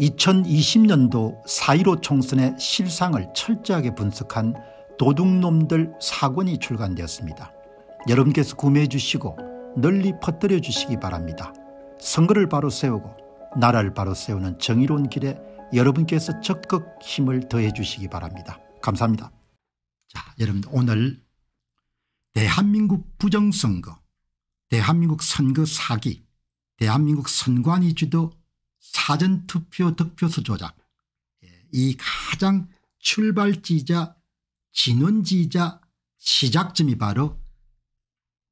2020년도 4.15 총선의 실상을 철저하게 분석한 도둑놈들 사권이 출간되었습니다. 여러분께서 구매해 주시고 널리 퍼뜨려 주시기 바랍니다. 선거를 바로 세우고 나라를 바로 세우는 정의로운 길에 여러분께서 적극 힘을 더해 주시기 바랍니다. 감사합니다. 자, 여러분 오늘 대한민국 부정선거, 대한민국 선거 사기, 대한민국 선관위 주도 사전투표 득표수 조작 예, 이 가장 출발지자 진원지자 시작점이 바로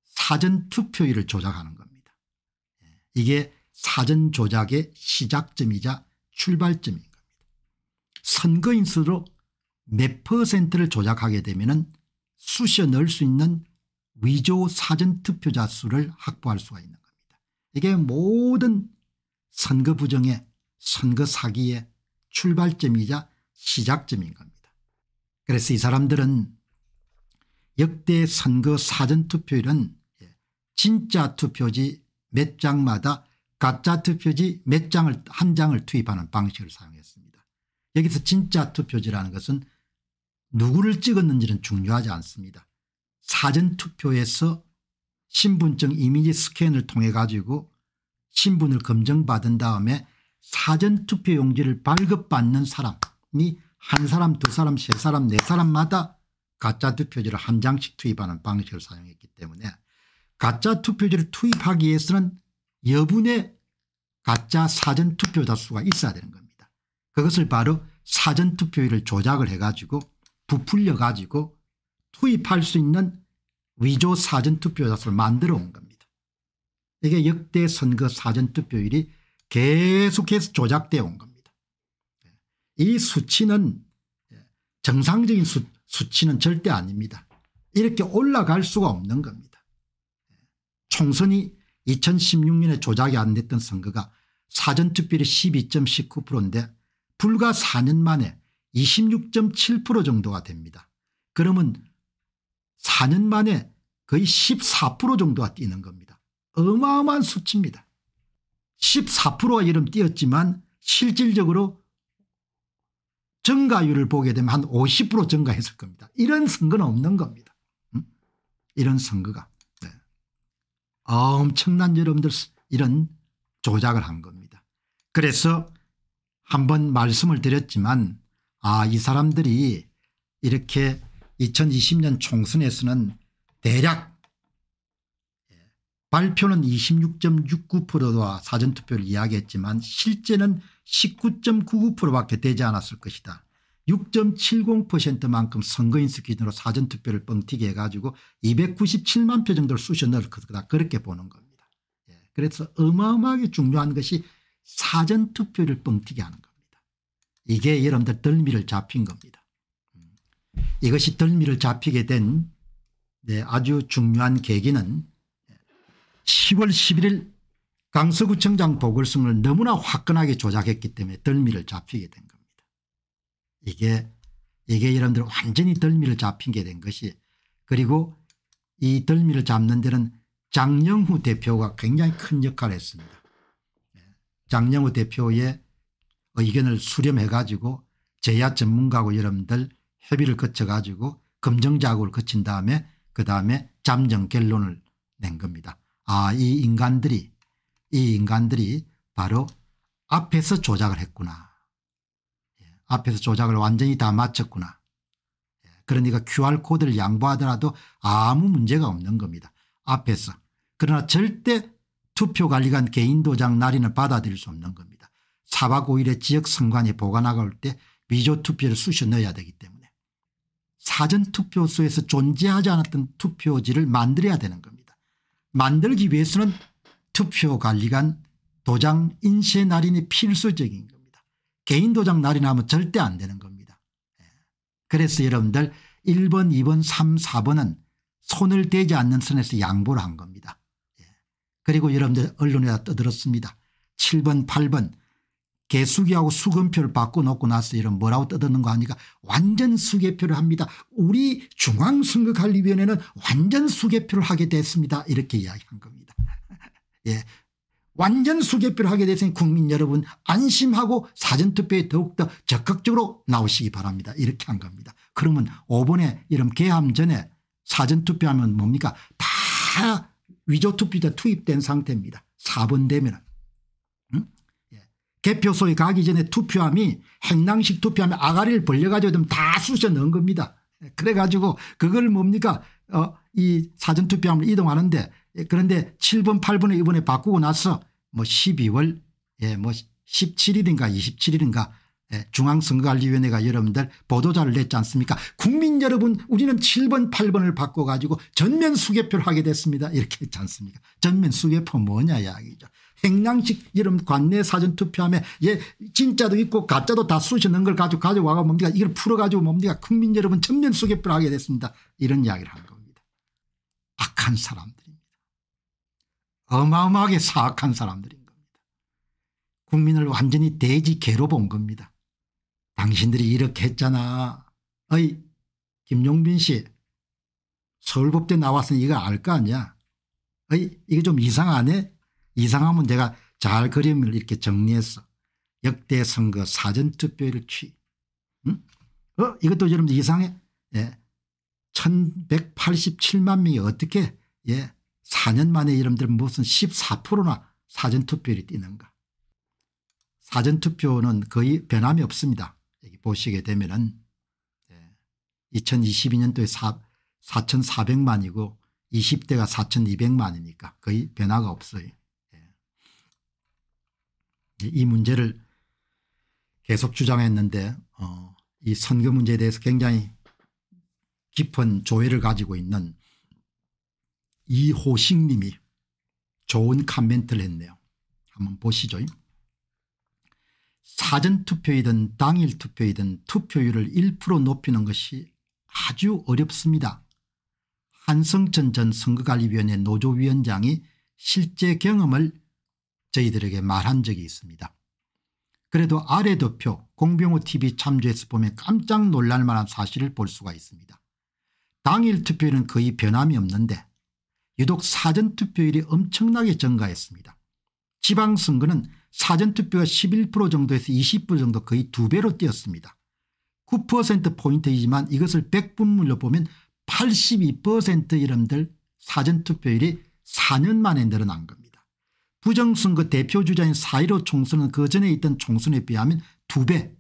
사전투표율을 조작하는 겁니다. 예, 이게 사전조작의 시작점이자 출발점인 겁니다. 선거인수로 몇 퍼센트를 조작하게 되면 수시 넣을 수 있는 위조 사전투표자 수를 확보할 수가 있는 겁니다. 이게 모든 선거 부정의 선거 사기의 출발점이자 시작점인 겁니다. 그래서 이 사람들은 역대 선거 사전투표율은 예, 진짜 투표지 몇 장마다 가짜 투표지 몇 장을 한 장을 투입하는 방식을 사용했습니다. 여기서 진짜 투표지라는 것은 누구를 찍었는지는 중요하지 않습니다. 사전투표에서 신분증 이미지 스캔을 통해 가지고 신분을 검증받은 다음에 사전투표용지를 발급받는 사람이 한 사람 두 사람 세 사람 네 사람마다 가짜 투표지를 한 장씩 투입하는 방식을 사용했기 때문에 가짜 투표지를 투입하기 위해서는 여분의 가짜 사전투표자 수가 있어야 되는 겁니다. 그것을 바로 사전투표율을 조작을 해가지고 부풀려가지고 투입할 수 있는 위조 사전투표자 수를 만들어 온 겁니다. 이게 역대 선거 사전투표율이 계속해서 조작되어 온 겁니다. 이 수치는 예, 정상적인 수, 수치는 절대 아닙니다. 이렇게 올라갈 수가 없는 겁니다. 예, 총선이 2016년에 조작이 안 됐던 선거가 사전투표율이 12.19%인데 불과 4년 만에 26.7% 정도가 됩니다. 그러면 4년 만에 거의 14% 정도가 뛰는 겁니다. 어마어마한 수치입니다. 14%가 이름 뛰었지만 실질적으로 증가율을 보게 되면 한 50% 증가했을 겁니다. 이런 선거는 없는 겁니다. 음? 이런 선거가. 네. 아, 엄청난 여러분들 이런 조작을 한 겁니다. 그래서 한 번 말씀을 드렸지만 아, 이 사람들이 이렇게 2020년 총선에서는 대략 발표는 26.69%와 사전투표를 이야기했지만 실제는 19.99%밖에 되지 않았을 것이다. 6.70%만큼 선거인수 기준으로 사전투표를 뻥튀기 해가지고 297만 표 정도를 쑤셔 넣을 거다 그렇게 보는 겁니다. 예. 그래서 어마어마하게 중요한 것이 사전투표를 뻥튀기 하는 겁니다. 이게 여러분들 덜미를 잡힌 겁니다. 음, 이것이 덜미를 잡히게 된 네, 아주 중요한 계기는 10월 11일 강서구청장 보궐선거를 너무나 화끈하게 조작했기 때문에 덜미를 잡히게 된 겁니다. 이게 이게 여러분들 완전히 덜미를 잡히게 된 것이 그리고 이 덜미를 잡는 데는 장영후 대표가 굉장히 큰 역할을 했습니다. 예, 장영후 대표의 의견을 수렴해 가지고 제야 전문가하고 여러분들 협의를 거쳐 가지고 검증작업을 거친 다음에 그 다음에 잠정 결론을 낸 겁니다. 아, 이 인간들이, 이 인간들이 바로 앞에서 조작을 했구나. 예, 앞에서 조작을 완전히 다 마쳤구나. 예, 그러니까 QR코드를 양보하더라도 아무 문제가 없는 겁니다. 앞에서. 그러나 절대 투표관리관 개인도장 날인을 받아들일 수 없는 겁니다. 4박 5일에 지역선관위 보관하고 올때 위조투표를 쑤셔 넣어야 되기 때문에 사전투표소에서 존재하지 않았던 투표지를 만들어야 되는 겁니다. 만들기 위해서는 투표관리관 도장 인쇄 날인이 필수적인 겁니다. 개인 도장 날인하면 절대 안 되는 겁니다. 예. 그래서 여러분들 1번 2번 3 4번은 손을 대지 않는 선에서 양보를 한 겁니다. 예. 그리고 여러분들 언론에다 떠들었습니다. 7번 8번 개수기하고 수금표를 바꿔놓고 나서 이런 뭐라고 떠드는 거 아니까 완전 수개표를 합니다. 우리 중앙선거관리위원회는 완전 수개표를 하게 됐습니다. 이렇게 이야기한 겁니다. 예. 완전 수개표를 하게 됐으니 국민 여러분 안심하고 사전투표에 더욱더 적극적으로 나오시기 바랍니다. 이렇게 한 겁니다. 그러면 5번에 이런 개함 전에 사전투표하면 뭡니까 다 위조투표자 투입된 상태입니다. 4번 되면 은 개표소에 가기 전에 투표함이 행랑식 투표함에 아가리를 벌려가지고 다 쑤셔 넣은 겁니다. 그래가지고 그걸 뭡니까 어, 이 사전투표함을 이동하는데 예, 그런데 7번 8번에 이번에 바꾸고 나서 뭐 12월 예, 뭐 17일인가 27일인가 예, 중앙선거관리위원회가 여러분들 보도자를 냈지 않습니까 국민 여러분 우리는 7번 8번을 바꿔가지고 전면 수개표를 하게 됐습니다 이렇게 했지 않습니까 전면 수개표 뭐냐 이야기죠 행량식 이름 관내 사전투표함에 예 진짜도 있고 가짜도 다 쑤시는 걸 가지고 가져와가 뭡니까 이걸 풀어가지고 뭡니까 국민 여러분 전면 수개표를 하게 됐습니다 이런 이야기를 하 겁니다 악한 사람들입니다 어마어마하게 사악한 사람들인 니다 국민을 완전히 돼지 개로 본 겁니다 당신들이 이렇게 했잖아. 어이 김용빈 씨 서울법대 나왔으니 이거 알 거 아니야. 어이 이게 좀 이상하네. 이상하면 내가 잘 그림을 이렇게 정리했어. 역대 선거 사전투표를 취. 응? 어 이것도 여러분들 이상해. 예. 1187만 명이 어떻게 예 4년 만에 여러분들 무슨 14%나 사전투표율이 뛰는가. 사전투표는 거의 변함이 없습니다. 보시게 되면은 2022년도에 예, 4,400만이고 20대가 4,200만이니까 거의 변화가 없어요. 예. 이 문제를 계속 주장했는데 어, 이 선거 문제에 대해서 굉장히 깊은 조회를 가지고 있는 이호식 님이 좋은 카멘트를 했네요. 한번 보시죠. 사전투표이든 당일투표이든 투표율을 1% 높이는 것이 아주 어렵습니다. 한성천 전 선거관리위원회 노조위원장이 실제 경험을 저희들에게 말한 적이 있습니다. 그래도 아래 도표 공병호 tv 참조에서 보면 깜짝 놀랄 만한 사실을 볼 수가 있습니다. 당일 투표율은 거의 변함이 없는데 유독 사전투표율이 엄청나게 증가했습니다. 지방선거는 사전투표가 11% 정도에서 20% 정도 거의 두배로 뛰었습니다. 9%포인트이지만 이것을 100분물로 보면 82% 이름들 사전투표율이 4년 만에 늘어난 겁니다. 부정선거 대표주자인 4.15 총선은 그 전에 있던 총선에 비하면 두배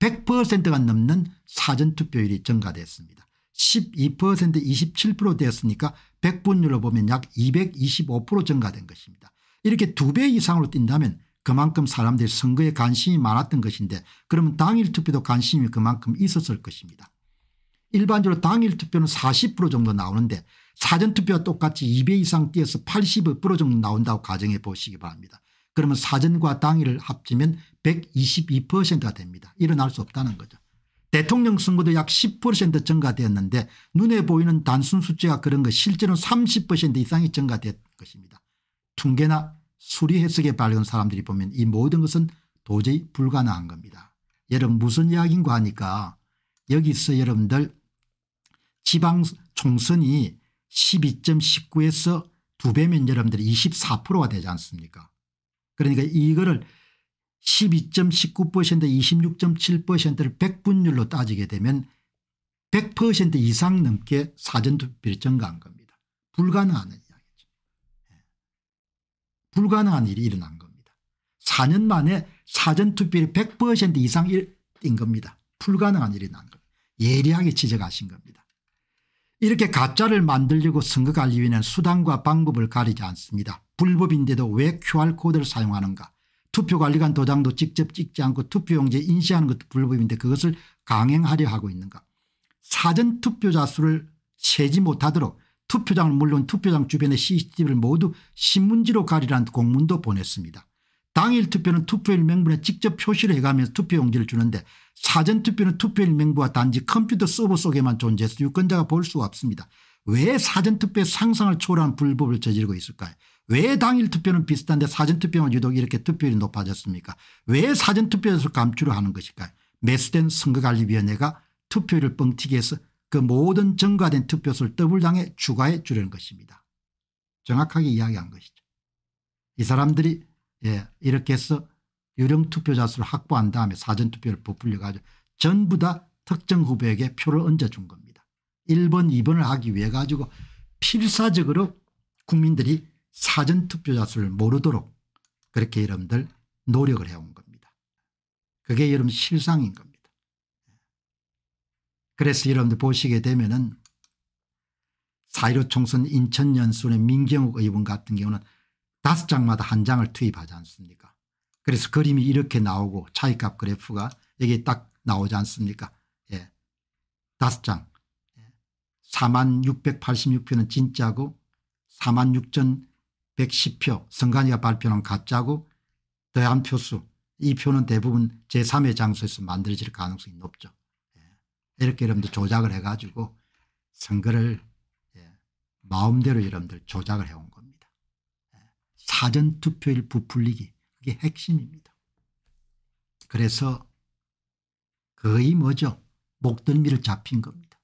100%가 넘는 사전투표율이 증가됐습니다. 12% 27% 되었으니까 100분율로 보면 약 225% 증가된 것입니다. 이렇게 두 배 이상으로 뛴다면 그만큼 사람들이 선거에 관심이 많았던 것인데 그러면 당일 투표도 관심이 그만큼 있었을 것입니다. 일반적으로 당일 투표는 40% 정도 나오는데 사전투표와 똑같이 2배 이상 뛰어서 80% 정도 나온다고 가정해 보시기 바랍니다. 그러면 사전과 당일을 합치면 122%가 됩니다. 일어날 수 없다는 거죠. 대통령 선거도 약 10% 증가되었는데 눈에 보이는 단순 숫자가 그런 것 실제로는 30% 이상이 증가된 것입니다. 퉁계나 수리 해석에 밝은 사람들이 보면 이 모든 것은 도저히 불가능한 겁니다. 여러분 무슨 이야기인가 하니까 여기서 여러분들 지방 총선이 12.19에서 두 배면 여러분들 24%가 되지 않습니까 그러니까 이거를 12.19% 26.7%를 100분율로 따지게 되면 100% 이상 넘게 사전투표율 증가한 겁니다. 불가능하네 불가능한 일이 일어난 겁니다. 4년 만에 사전투표율이 100% 이상인 겁니다. 불가능한 일이 난 겁니다. 예리하게 지적하신 겁니다. 이렇게 가짜를 만들려고 선거관리위는 수단과 방법을 가리지 않습니다. 불법인데도 왜 QR코드를 사용하는가 투표관리관 도장도 직접 찍지 않고 투표용지에 인쇄하는 것도 불법인데 그것을 강행하려 하고 있는가 사전투표자 수를 세지 못하도록 투표장은 물론 투표장 주변의 cctv를 모두 신문지로 가리라는 공문도 보냈습니다. 당일 투표는 투표일 명부에 직접 표시를 해가면서 투표용지를 주는데 사전투표는 투표일 명부와 단지 컴퓨터 서버 속에만 존재해서 유권자가 볼 수가 없습니다. 왜 사전투표의 상상을 초월한 불법을 저지르고 있을까요 왜 당일 투표는 비슷한데 사전투표만 유독 이렇게 투표율이 높아졌습니까 왜 사전투표에서 감추려 하는 것일까요 매수된 선거관리위원회가 투표율을 뻥튀기해서 그 모든 증가된 투표수를 더블당에 추가해 주려는 것입니다. 정확하게 이야기한 것이죠. 이 사람들이 예, 이렇게 해서 유령 투표자 수를 확보한 다음에 사전투표를 부풀려가지고 전부 다 특정 후보에게 표를 얹어준 겁니다. 1번 2번을 하기 위해 가지고 필사적으로 국민들이 사전투표자 수를 모르도록 그렇게 여러분들 노력을 해온 겁니다. 그게 여러분 실상인 겁니다. 그래서 여러분들 보시게 되면은 4.15 총선 인천연수원의 민경욱 의원 같은 경우는 다섯 장마다 한 장을 투입하지 않습니까 그래서 그림이 이렇게 나오고 차이값 그래프가 여기 딱 나오지 않습니까 예. 다섯 장 4만 예. 686표는 진짜고 4만 6,110표 선관위가 발표한 가짜고 더한 표수 이 표는 대부분 제3의 장소에서 만들어질 가능성이 높죠. 이렇게 여러분들 조작을 해가지고 선거를 예, 마음대로 여러분들 조작을 해온 겁니다. 예, 사전투표일 부풀리기 그게 핵심입니다. 그래서 거의 뭐죠 목덜미를 잡힌 겁니다.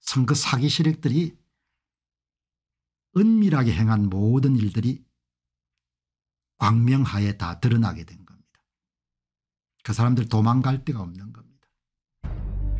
선거 사기 세력들이 은밀하게 행한 모든 일들이 광명하에 다 드러나게 된 겁니다. 그 사람들 도망갈 데가 없는 겁니다.